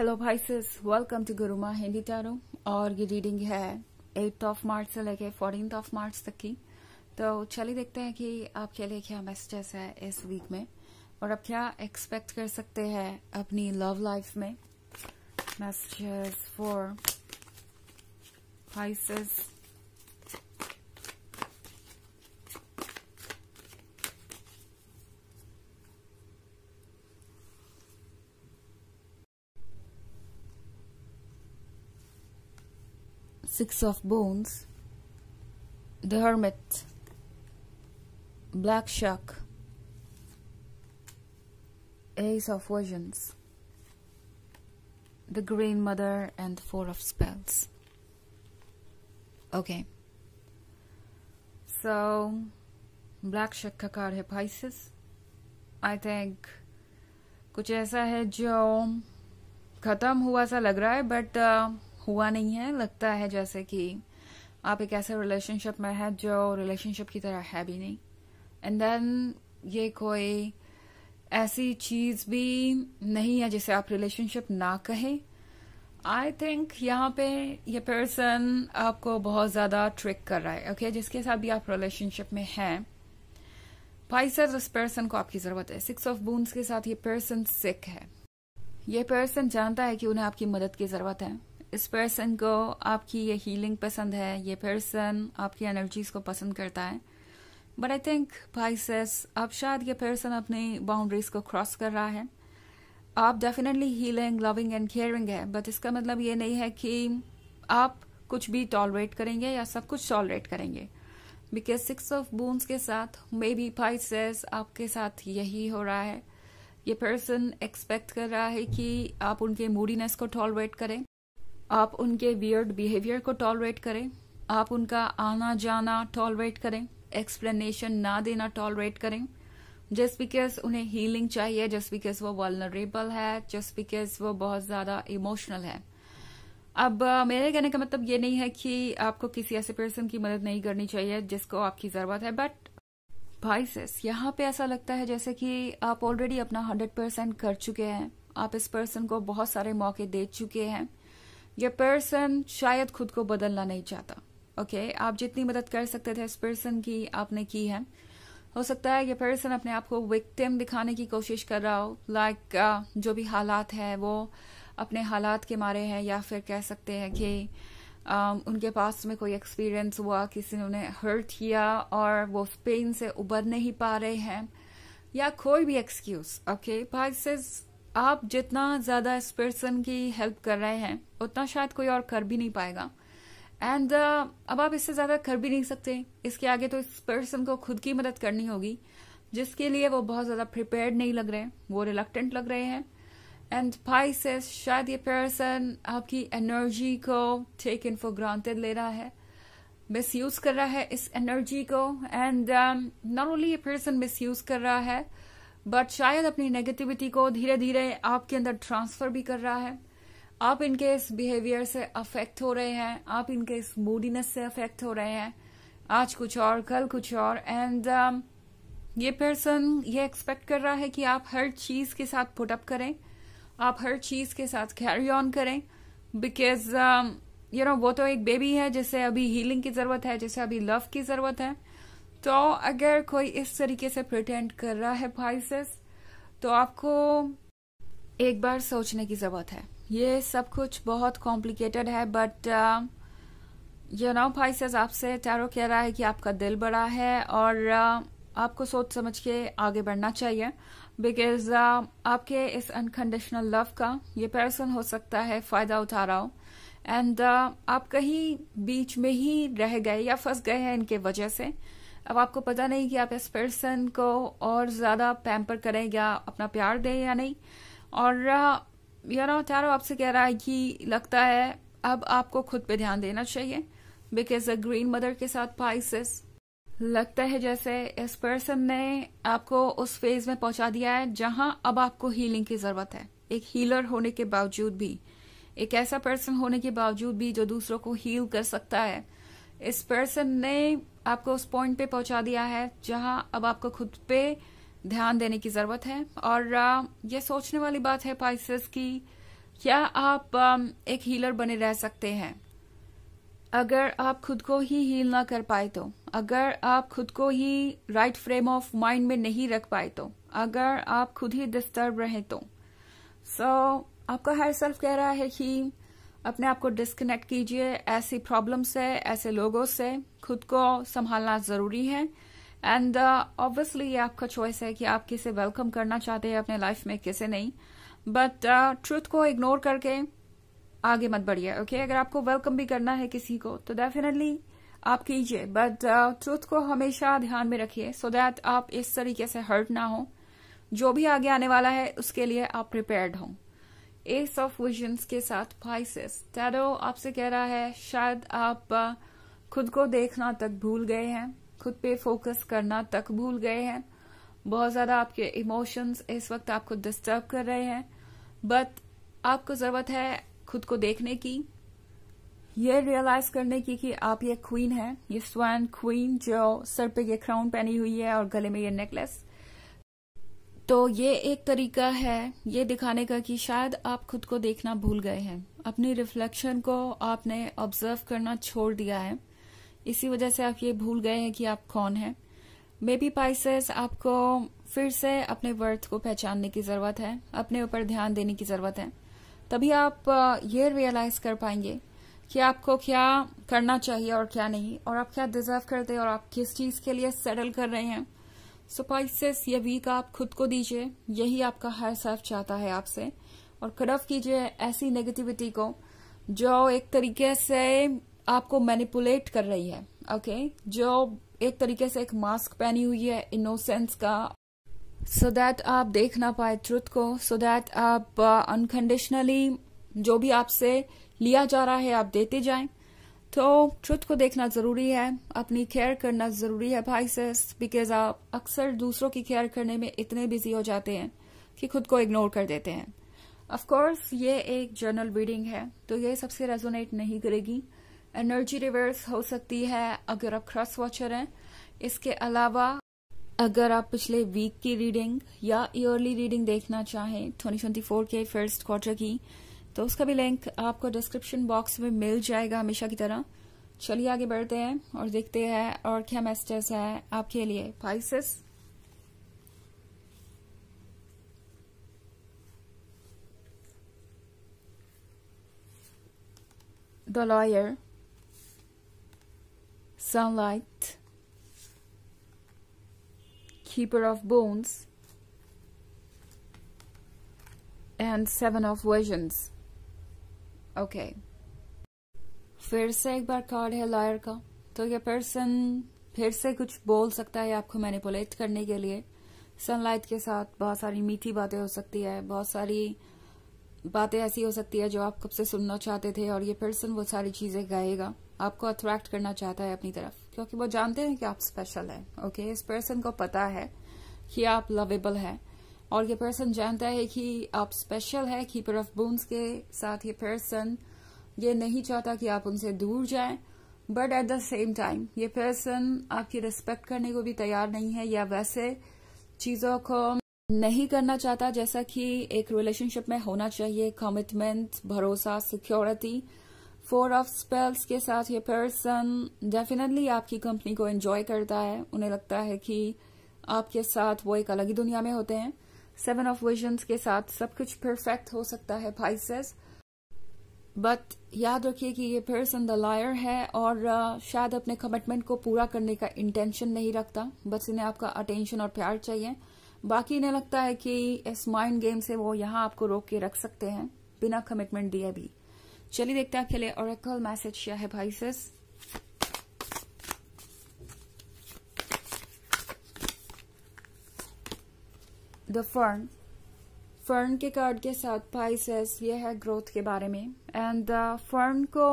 Hello भाई sis welcome to Guruma Hindi tarot और ये रीडिंग है एट ऑफ मार्च से लेके फोर्टीन ऑफ मार्च तक की तो चलिए देखते हैं कि आपके लिए क्या मैसेजेस है इस वीक में और आप क्या एक्सपेक्ट कर सकते हैं अपनी लव लाइफ में मैसेजेस फॉर भाई Six of Bones, The Hermit, Black Shark, Ace of Visions, The Green Mother and Four of Spells. Okay. So, Black Shark card card Pisces. I think कुछ ऐसा है जो ख़त्म हुआ सा लग रहा है बट हुआ नहीं है लगता है जैसे कि आप एक ऐसे रिलेशनशिप में है जो रिलेशनशिप की तरह है भी नहीं एंड देन ये कोई ऐसी चीज भी नहीं है जिसे आप रिलेशनशिप ना कहें आई थिंक यहाँ पे ये पर्सन आपको बहुत ज़्यादा ट्रिक कर रहा है ओके okay? जिसके साथ भी आप रिलेशनशिप में हैं भाई सर उस पर्सन को आपकी ज़रूरत है सिक्स ऑफ बूंस के साथ ये पर्सन सिक है ये पर्सन जानता है कि उन्हें आपकी मदद की ज़रूरत है इस पर्सन को आपकी ये हीलिंग पसंद है ये पर्सन आपकी एनर्जीज को पसंद करता है बट आई थिंक सेस अब शायद ये पर्सन अपनी बाउंड्रीज को क्रॉस कर रहा है आप definitely healing loving and caring है बट इसका मतलब ये नहीं है कि आप कुछ भी टॉलरेट करेंगे या सब कुछ टॉलरेट करेंगे बिकॉज सिक्स ऑफ बोन्स के साथ मे बी सेस आपके साथ यही हो रहा है ये पर्सन एक्सपेक्ट कर रहा है कि आप उनके मूडीनेस को टॉलरेट करें आप उनके वियर्ड बिहेवियर को टॉलरेट करें आप उनका आना जाना टॉलरेट करें एक्सप्लेनेशन ना देना टॉलरेट करें जस्ट बिकॉज उन्हें हीलिंग चाहिए जस्ट बिकॉज वो वॉलरेबल है जस्ट बिकॉज वो बहुत ज्यादा इमोशनल है अब मेरे कहने का मतलब ये नहीं है कि आपको किसी ऐसे पर्सन की मदद नहीं करनी चाहिए जिसको आपकी जरूरत है बट भाई सेस यहाँ पे ऐसा लगता है जैसे कि आप ऑलरेडी अपना हंड्रेड परसेंट कर चुके हैं आप इस पर्सन को बहुत सारे मौके दे चुके हैं ये पर्सन शायद खुद को बदलना नहीं चाहता ओके okay? आप जितनी मदद कर सकते थे इस पर्सन की आपने की है हो सकता है ये पर्सन अपने आप को विक्टिम दिखाने की कोशिश कर रहा हो लाइक like, uh, जो भी हालात है वो अपने हालात के मारे हैं या फिर कह सकते हैं कि um, उनके पास में कोई एक्सपीरियंस हुआ किसी ने उन्हें हर्ट किया और वो पेन से उबर नहीं पा रहे हैं या कोई भी एक्सक्यूज ओके भाई आप जितना ज्यादा इस पर्सन की हेल्प कर रहे हैं उतना शायद कोई और कर भी नहीं पाएगा एंड uh, अब आप इससे ज्यादा कर भी नहीं सकते इसके आगे तो इस पर्सन को खुद की मदद करनी होगी जिसके लिए वो बहुत ज्यादा प्रिपेयर्ड नहीं लग रहे वो रिलक्टेंट लग रहे हैं एंड भाई से शायद ये पर्सन आपकी एनर्जी को टेक इन फॉर ग्रांटेड ले रहा है मिस यूज कर रहा है इस एनर्जी को एंड नॉट ओनली ये पर्सन मिस यूज कर रहा है बट शायद अपनी नेगेटिविटी को धीरे धीरे आपके अंदर ट्रांसफर भी कर रहा है आप इनके इस बिहेवियर से अफेक्ट हो रहे हैं आप इनके इस मूडीनेस से अफेक्ट हो रहे हैं आज कुछ और कल कुछ और एंड um, ये पर्सन ये एक्सपेक्ट कर रहा है कि आप हर चीज के साथ पुटअप करें आप हर चीज के साथ कैरी ऑन करें बिकॉज यू नो वो तो एक बेबी है जिसे अभी हीलिंग की जरूरत है जिसे अभी लव की जरूरत है तो अगर कोई इस तरीके से प्रटेंड कर रहा है भाइसेस तो आपको एक बार सोचने की ज़रूरत है ये सब कुछ बहुत कॉम्प्लिकेटेड है बट यू नो भाइसेस आपसे टैरो कह रहा है कि आपका दिल बड़ा है और uh, आपको सोच समझ के आगे बढ़ना चाहिए बिकॉज uh, आपके इस अनकंडीशनल लव का ये पर्सन हो सकता है फ़ायदा उठा रहा हो एंड uh, आप कहीं बीच में ही रह गए या फंस गए हैं इनके वजह से अब आपको पता नहीं कि आप इस पर्सन को और ज़्यादा पैम्पर करें या अपना प्यार दें या नहीं और uh, यारो तारो आपसे कह रहा है कि लगता है अब आपको खुद पे ध्यान देना चाहिए बिकॉज अ ग्रीन मदर के साथ पाइसिस लगता है जैसे इस पर्सन ने आपको उस फेज में पहुंचा दिया है जहां अब आपको हीलिंग की जरूरत है एक हीलर होने के बावजूद भी एक ऐसा पर्सन होने के बावजूद भी जो दूसरों को हील कर सकता है इस पर्सन ने आपको उस पॉइंट पे पहुंचा दिया है जहां अब आपको खुद पे ध्यान देने की जरूरत है और ये सोचने वाली बात है पाइसिस की क्या आप एक हीलर बने रह सकते हैं अगर आप खुद को ही हील ना कर पाए तो अगर आप खुद को ही राइट फ्रेम ऑफ माइंड में नहीं रख पाए तो अगर आप खुद ही डिस्टर्ब रहे तो सो so, आपका हर सेल्फ कह रहा है कि अपने आप को डिस्कनेक्ट कीजिए ऐसी प्रॉब्लम से ऐसे लोगों से खुद को संभालना जरूरी है एंड ऑब्वियसली uh, ये आपका चॉइस है कि आप किसे वेलकम करना चाहते हैं अपने लाइफ में किसे नहीं बट ट्रूथ uh, को इग्नोर करके आगे मत बढ़िए ओके okay? अगर आपको वेलकम भी करना है किसी को तो डेफिनेटली आप कीजिए बट ट्रूथ uh, को हमेशा ध्यान में रखिए सो दैट आप इस तरीके से हर्ट ना हो जो भी आगे आने वाला है उसके लिए आप प्रिपेयर्ड हों एस ऑफ विजन्स के साथ पाइसिस टैरो आपसे कह रहा है शायद आप खुद को देखना तक भूल गए हैं खुद पे फोकस करना तक भूल गए हैं बहुत ज्यादा आपके इमोशंस इस वक्त आपको डिस्टर्ब कर रहे हैं बट आपको जरूरत है खुद को देखने की ये रियलाइज करने की कि आप ये क्वीन है ये स्वैन क्वीन जो सर पे ये क्राउन पहनी हुई है और गले में ये नेकलेस तो ये एक तरीका है ये दिखाने का कि शायद आप खुद को देखना भूल गए हैं अपनी रिफ्लेक्शन को आपने ऑब्जर्व करना छोड़ दिया है इसी वजह से आप ये भूल गए हैं कि आप कौन हैं मे बी पाइसेस आपको फिर से अपने वर्थ को पहचानने की जरूरत है अपने ऊपर ध्यान देने की जरूरत है तभी आप ये रियलाइज कर पाएंगे कि आपको क्या करना चाहिए और क्या नहीं और आप क्या डिजर्व करते हैं और आप किस चीज के लिए सेटल कर रहे हैं स्पाइसेस या वीक आप खुद को दीजिए यही आपका हर सर्फ चाहता है आपसे और कडफ कीजिए ऐसी नेगेटिविटी को जो एक तरीके से आपको मैनिपुलेट कर रही है ओके okay? जो एक तरीके से एक मास्क पहनी हुई है इनोसेंस का सो so दैट आप देख ना पाए ट्रुथ को सो so दैट आप अनकंडीशनली uh, जो भी आपसे लिया जा रहा है आप देते जाएं तो खुद को देखना जरूरी है अपनी केयर करना जरूरी है भाई सेस बिकॉज आप अक्सर दूसरों की केयर करने में इतने बिजी हो जाते हैं कि खुद को इग्नोर कर देते हैं ऑफ कोर्स ये एक जर्नल रीडिंग है तो ये सबसे रेजोनेट नहीं करेगी एनर्जी रिवर्स हो सकती है अगर आप क्रॉस वॉचर हैं इसके अलावा अगर आप पिछले वीक की रीडिंग या ईयरली रीडिंग देखना चाहें 2024 के फर्स्ट क्वार्टर की तो उसका भी लिंक आपको डिस्क्रिप्शन बॉक्स में मिल जाएगा हमेशा की तरह चलिए आगे बढ़ते हैं और देखते हैं और क्या मैसेजेस है आपके लिए Pisces the liar sunlight keeper of bones and seven of virgins okay फिर से एक बार कार्ड है लॉयर का तो ये पर्सन फिर से कुछ बोल सकता है आपको मैनिपुलेट करने के लिए सनलाइट के साथ बहुत सारी मीठी बातें हो सकती है बहुत सारी बातें ऐसी हो सकती है जो आप कब से सुनना चाहते थे और ये पर्सन वो सारी चीजें गाएगा आपको अट्रैक्ट करना चाहता है अपनी तरफ क्योंकि वो जानते हैं कि आप स्पेशल हैं ओके इस पर्सन को पता है कि आप लवेबल हैं और ये पर्सन जानता है कि आप स्पेशल है कीपर ऑफ बोन्स के साथ ये पर्सन ये नहीं चाहता कि आप उनसे दूर जाएं but at the same time ये पर्सन आपकी रिस्पेक्ट करने को भी तैयार नहीं है या वैसे चीज़ों को नहीं करना चाहता जैसा कि एक रिलेशनशिप में होना चाहिए कमिटमेंट भरोसा सिक्योरिटी फोर ऑफ स्पेल्स के साथ ये पर्सन डेफिनेटली आपकी कंपनी को एंजॉय करता है उन्हें लगता है कि आपके साथ वो एक अलग ही दुनिया में होते हैं सेवन ऑफ विजन्स के साथ सब कुछ परफेक्ट हो सकता है पाइसेस बट याद रखिए कि ये पर्सन द लायर है और uh, शायद अपने कमिटमेंट को पूरा करने का इंटेंशन नहीं रखता बस इन्हें आपका अटेंशन और प्यार चाहिए बाकी इन्हें लगता है कि इस माइंड गेम से वो यहां आपको रोक के रख सकते हैं बिना कमिटमेंट दिए भी चलिए देखते हैं अकेले लिए और मैसेज क्या है भाई द फर्न फर्न के कार्ड के साथ पाइसेस ये है ग्रोथ के बारे में एंड फर्न uh, को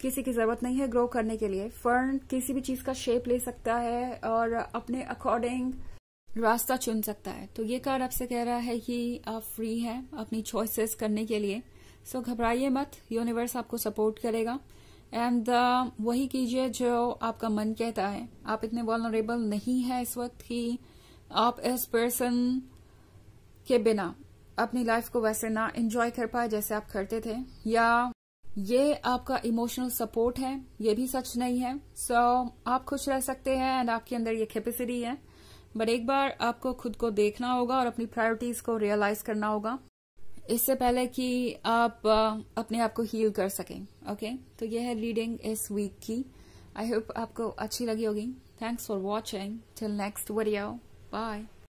किसी की जरूरत नहीं है ग्रो करने के लिए फर्न किसी भी चीज का शेप ले सकता है और अपने अकॉर्डिंग रास्ता चुन सकता है तो ये कार्ड आपसे कह रहा है कि आप फ्री हैं अपनी चॉइसेस करने के लिए सो so, घबराइए मत यूनिवर्स आपको सपोर्ट करेगा एंड uh, वही कीजिए जो आपका मन कहता है आप इतने वॉलरेबल नहीं है इस वक्त कि आप इस पर्सन के बिना अपनी लाइफ को वैसे ना एंजॉय कर पाए जैसे आप करते थे या ये आपका इमोशनल सपोर्ट है ये भी सच नहीं है सो so, आप खुश रह सकते हैं एंड आपके अंदर ये कैपेसिटी है बट एक बार आपको खुद को देखना होगा और अपनी प्रायोरिटीज को रियलाइज करना होगा इससे पहले कि आप अपने आप को हील कर सकें ओके okay? तो यह है रीडिंग इस वीक की आई होप आपको अच्छी लगी होगी thanks for watching till next वरिया Bye.